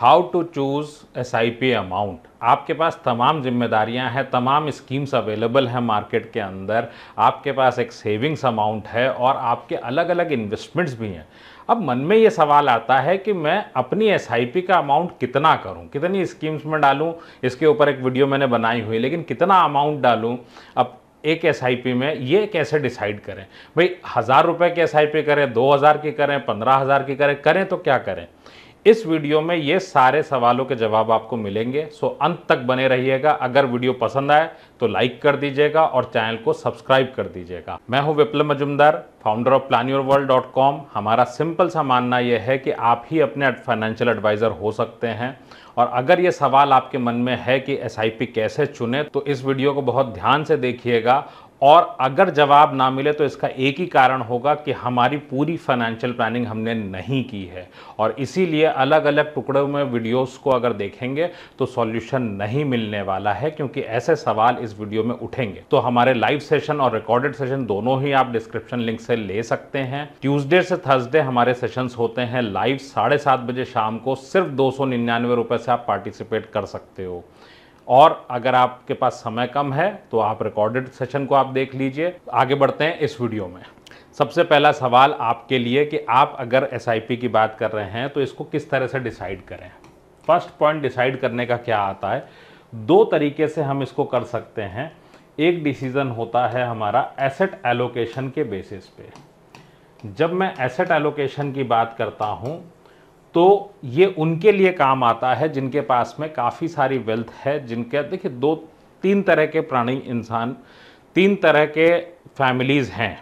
how to choose S I P amount आपके पास तमाम जिम्मेदारियां हैं तमाम स्कीम्स अवेलेबल हैं मार्केट के अंदर आपके पास एक सेविंग्स अमाउंट है और आपके अलग अलग इन्वेस्टमेंट्स भी हैं अब मन में ये सवाल आता है कि मैं अपनी एस आई पी का अमाउंट कितना करूं कितनी स्कीम्स में डालूं इसके ऊपर एक वीडियो मैंने बनाई हुई लेकिन कितना अमाउंट डालूं अब एक एस आई पी में ये कैसे डिसाइड करें भाई हज़ार रुपये की एस आई पी करें दो हज़ार की करें पंद्रह हज़ार की करें करें तो क्या करें इस वीडियो में ये सारे सवालों के जवाब आपको मिलेंगे सो अंत तक बने रहिएगा अगर वीडियो पसंद आए तो लाइक कर दीजिएगा और चैनल को सब्सक्राइब कर दीजिएगा मैं हूं Viplav Majumdar founder of plan your world dot com हमारा सिंपल सा मानना यह है कि आप ही अपने फाइनेंशियल एडवाइज़र हो सकते हैं और अगर ये सवाल आपके मन में है कि एस कैसे चुने तो इस वीडियो को बहुत ध्यान से देखिएगा और अगर जवाब ना मिले तो इसका एक ही कारण होगा कि हमारी पूरी फाइनेंशियल प्लानिंग हमने नहीं की है और इसीलिए अलग अलग टुकड़ों में वीडियोस को अगर देखेंगे तो सॉल्यूशन नहीं मिलने वाला है क्योंकि ऐसे सवाल इस वीडियो में उठेंगे तो हमारे लाइव सेशन और रिकॉर्डेड सेशन दोनों ही आप डिस्क्रिप्शन लिंक से ले सकते हैं ट्यूजडे से थर्सडे हमारे सेशंस होते हैं लाइव साढ़े सात बजे शाम को सिर्फ दो सौ निन्यानवे से आप पार्टिसिपेट कर सकते हो और अगर आपके पास समय कम है तो आप रिकॉर्डेड सेशन को आप देख लीजिए आगे बढ़ते हैं इस वीडियो में सबसे पहला सवाल आपके लिए कि आप अगर एस की बात कर रहे हैं तो इसको किस तरह से डिसाइड करें फर्स्ट पॉइंट डिसाइड करने का क्या आता है दो तरीके से हम इसको कर सकते हैं एक डिसीज़न होता है हमारा एसेट एलोकेशन के बेसिस पे जब मैं एसेट एलोकेशन की बात करता हूँ तो ये उनके लिए काम आता है जिनके पास में काफ़ी सारी वेल्थ है जिनके देखिए दो तीन तरह के प्राणी इंसान तीन तरह के फैमिलीज़ हैं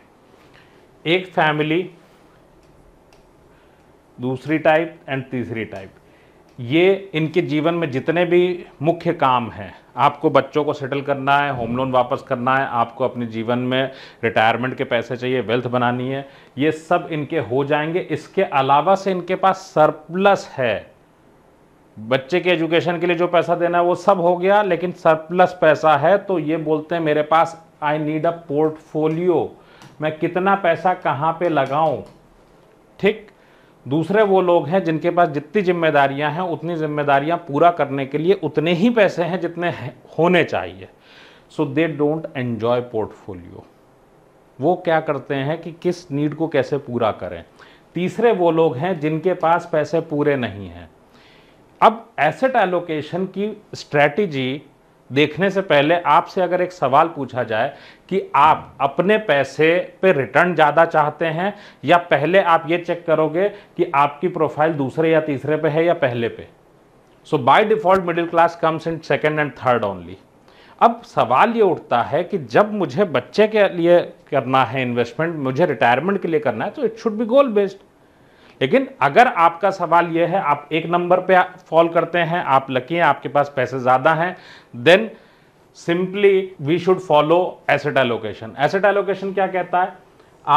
एक फैमिली दूसरी टाइप एंड तीसरी टाइप ये इनके जीवन में जितने भी मुख्य काम हैं आपको बच्चों को सेटल करना है होम लोन वापस करना है आपको अपने जीवन में रिटायरमेंट के पैसे चाहिए वेल्थ बनानी है ये सब इनके हो जाएंगे इसके अलावा से इनके पास सरप्लस है बच्चे के एजुकेशन के लिए जो पैसा देना है वो सब हो गया लेकिन सरप्लस पैसा है तो ये बोलते हैं मेरे पास आई नीड अ पोर्टफोलियो मैं कितना पैसा कहाँ पे लगाऊं ठीक दूसरे वो लोग हैं जिनके पास जितनी जिम्मेदारियां हैं उतनी जिम्मेदारियां पूरा करने के लिए उतने ही पैसे हैं जितने होने चाहिए so they don't enjoy portfolio वो क्या करते हैं कि किस नीड को कैसे पूरा करें तीसरे वो लोग हैं जिनके पास पैसे पूरे नहीं हैं अब एसेट एलोकेशन की स्ट्रैटेजी देखने से पहले आपसे अगर एक सवाल पूछा जाए कि आप अपने पैसे पे रिटर्न ज़्यादा चाहते हैं या पहले आप ये चेक करोगे कि आपकी प्रोफाइल दूसरे या तीसरे पे है या पहले पे so by default middle class comes in second and third only अब सवाल ये उठता है कि जब मुझे बच्चे के लिए करना है इन्वेस्टमेंट मुझे रिटायरमेंट के लिए करना है तो it should be goal based लेकिन अगर आपका सवाल यह है आप एक नंबर पे फॉल करते हैं आप लकी हैं आपके पास पैसे ज़्यादा हैं then simply we should follow asset allocation asset allocation क्या कहता है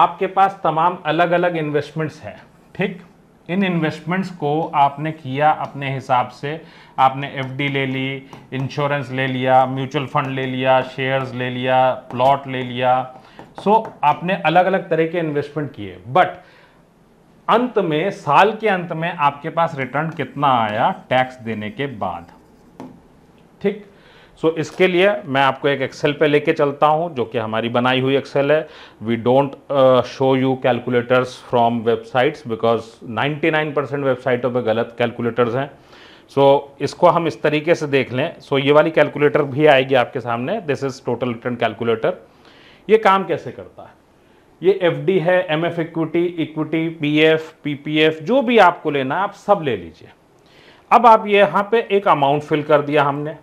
आपके पास तमाम अलग अलग इन्वेस्टमेंट्स हैं ठीक इन इन्वेस्टमेंट्स को आपने किया अपने हिसाब से आपने एफडी ले ली इंश्योरेंस ले लिया म्यूचुअल फंड ले लिया शेयर्स ले लिया प्लॉट ले लिया सो so, आपने अलग अलग तरह के इन्वेस्टमेंट किए बट अंत में साल के अंत में आपके पास रिटर्न कितना आया टैक्स देने के बाद ठीक सो so, इसके लिए मैं आपको एक एक्सेल पे लेके चलता हूँ जो कि हमारी बनाई हुई एक्सेल है we don't show you calculators from websites because 99 percent वेबसाइटों पे गलत कैलकुलेटर्स हैं सो so, इसको हम इस तरीके से देख लें सो so, ये वाली कैलकुलेटर भी आएगी आपके सामने this is total return calculator ये काम कैसे करता है ये एफ है M F equity equity P F P P F जो भी आपको लेना है आप सब ले लीजिए अब आप ये यहाँ पे एक अमाउंट फिल कर दिया हमने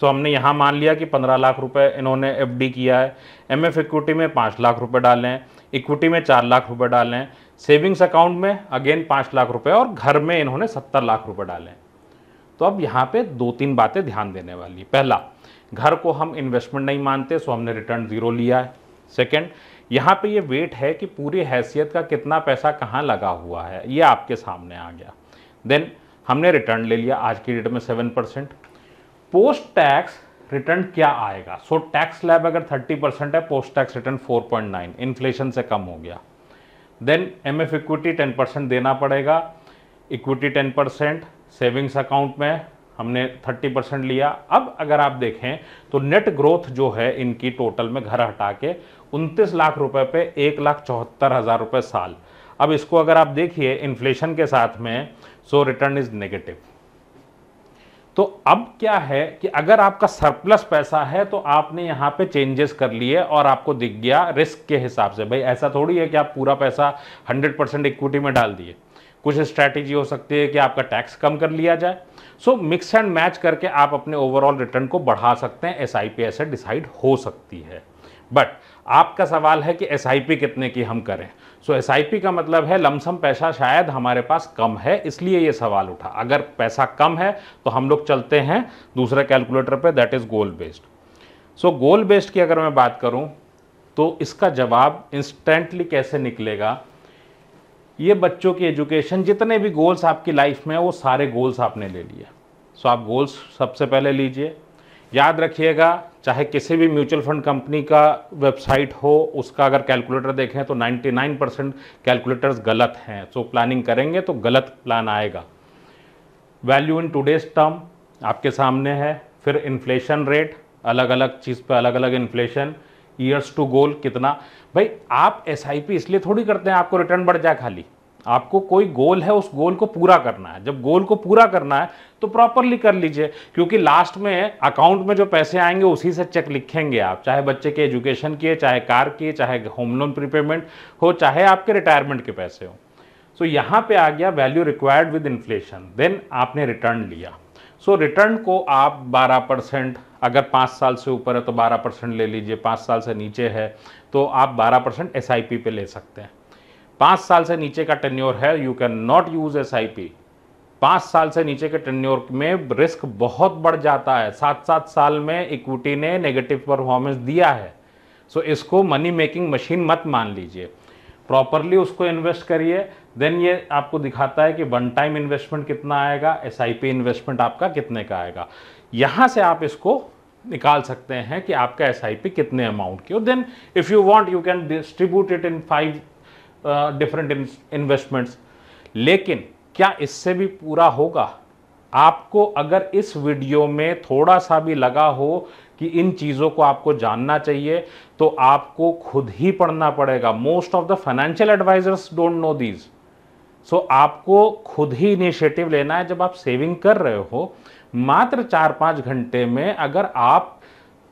तो हमने यहाँ मान लिया कि पंद्रह लाख रुपए इन्होंने एफ किया है एम एफ इक्विटी में पाँच लाख रुपए डालें इक्विटी में चार लाख रुपए डालें सेविंग्स अकाउंट में अगेन पाँच लाख रुपए और घर में इन्होंने सत्तर लाख रुपए डालें तो अब यहाँ पे दो तीन बातें ध्यान देने वाली पहला घर को हम इन्वेस्टमेंट नहीं मानते सो हमने रिटर्न ज़ीरो लिया है सेकेंड यहाँ पे ये वेट है कि पूरी हैसियत का कितना पैसा कहाँ लगा हुआ है ये आपके सामने आ गया देन हमने रिटर्न ले लिया आज की डेट में seven percent post tax return क्या आएगा सो टैक्स लैब अगर थर्टी परसेंट है post tax return four point nine inflation से कम हो गया then M F equity ten percent देना पड़ेगा equity ten percent savings account में हमने 30 परसेंट लिया अब अगर आप देखें तो नेट ग्रोथ जो है इनकी टोटल में घर हटा के उनतीस लाख रुपए पे एक लाख चौहत्तर हज़ार रुपये साल अब इसको अगर आप देखिए इन्फ्लेशन के साथ में सो रिटर्न इज़ नेगेटिव तो अब क्या है कि अगर आपका सरप्लस पैसा है तो आपने यहाँ पे चेंजेस कर लिए और आपको दिख गया रिस्क के हिसाब से भाई ऐसा थोड़ी है कि आप पूरा पैसा 100 परसेंट इक्विटी में डाल दिए कुछ स्ट्रैटेजी हो सकती है कि आपका टैक्स कम कर लिया जाए सो मिक्स एंड मैच करके आप अपने ओवरऑल रिटर्न को बढ़ा सकते हैं एस आई पी ऐसे डिसाइड हो सकती है बट आपका सवाल है कि एस आई पी कितने की हम करें सो एस आई पी का मतलब है लमसम पैसा शायद हमारे पास कम है इसलिए ये सवाल उठा अगर पैसा कम है तो हम लोग चलते हैं दूसरे कैलकुलेटर पे that is goal based so goal based की अगर मैं बात करूँ तो इसका जवाब इंस्टेंटली कैसे निकलेगा ये बच्चों की एजुकेशन जितने भी गोल्स आपकी लाइफ में वो सारे गोल्स आपने ले लिए सो आप गोल्स सबसे पहले लीजिए याद रखिएगा चाहे किसी भी म्यूचुअल फंड कंपनी का वेबसाइट हो उसका अगर कैलकुलेटर देखें तो 99 परसेंट कैलकुलेटर्स गलत हैं सो so, प्लानिंग करेंगे तो गलत प्लान आएगा वैल्यू इन टूडेज टर्म आपके सामने है फिर इन्फ्लेशन रेट अलग अलग चीज़ पर अलग अलग इन्फ्लेशन ईयर्स टू गोल कितना भाई आप एस इसलिए थोड़ी करते हैं आपको रिटर्न बढ़ जाए खाली आपको कोई गोल है उस गोल को पूरा करना है जब गोल को पूरा करना है तो प्रॉपरली कर लीजिए क्योंकि लास्ट में अकाउंट में जो पैसे आएंगे उसी से चेक लिखेंगे आप चाहे बच्चे के एजुकेशन किए चाहे कार किए चाहे होम लोन प्रीपेमेंट हो चाहे आपके रिटायरमेंट के पैसे हो सो so, यहाँ पे आ गया value required with inflation then आपने रिटर्न लिया सो so, रिटर्न को आप 12 परसेंट अगर पाँच साल से ऊपर है तो बारह परसेंट ले लीजिए पाँच साल से नीचे है तो आप बारह परसेंट एस आई पी पे ले सकते हैं पाँच साल से नीचे का टेन्योर है you can not use S I P पाँच साल से नीचे के टेन्योर में रिस्क बहुत बढ़ जाता है सात सात साल में इक्विटी ने नेगेटिव परफॉर्मेंस दिया है सो so, इसको मनी मेकिंग मशीन मत मान लीजिए प्रॉपरली उसको इन्वेस्ट करिए देन ये आपको दिखाता है कि वन टाइम इन्वेस्टमेंट कितना आएगा एस इन्वेस्टमेंट आपका कितने का आएगा यहाँ से आप इसको निकाल सकते हैं कि आपका एस कितने अमाउंट की और then if you want you can distribute it in five different investments लेकिन क्या इससे भी पूरा होगा आपको अगर इस वीडियो में थोड़ा सा भी लगा हो कि इन चीज़ों को आपको जानना चाहिए तो आपको खुद ही पढ़ना पड़ेगा most of the financial advisers don't know these so आपको खुद ही इनिशिएटिव लेना है जब आप सेविंग कर रहे हो मात्र चार पाँच घंटे में अगर आप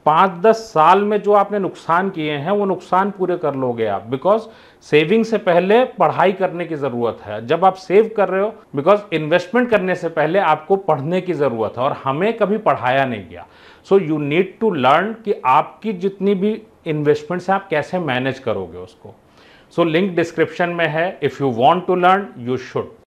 पाँच दस साल में जो आपने नुकसान किए हैं वो नुकसान पूरे कर लोगे आप बिकॉज सेविंग से पहले पढ़ाई करने की ज़रूरत है जब आप सेव कर रहे हो बिकॉज इन्वेस्टमेंट करने से पहले आपको पढ़ने की ज़रूरत है और हमें कभी पढ़ाया नहीं गया so you need to learn कि आपकी जितनी भी इन्वेस्टमेंट्स हैं आप कैसे मैनेज करोगे उसको सो लिंक डिस्क्रिप्शन में है if you want to learn you should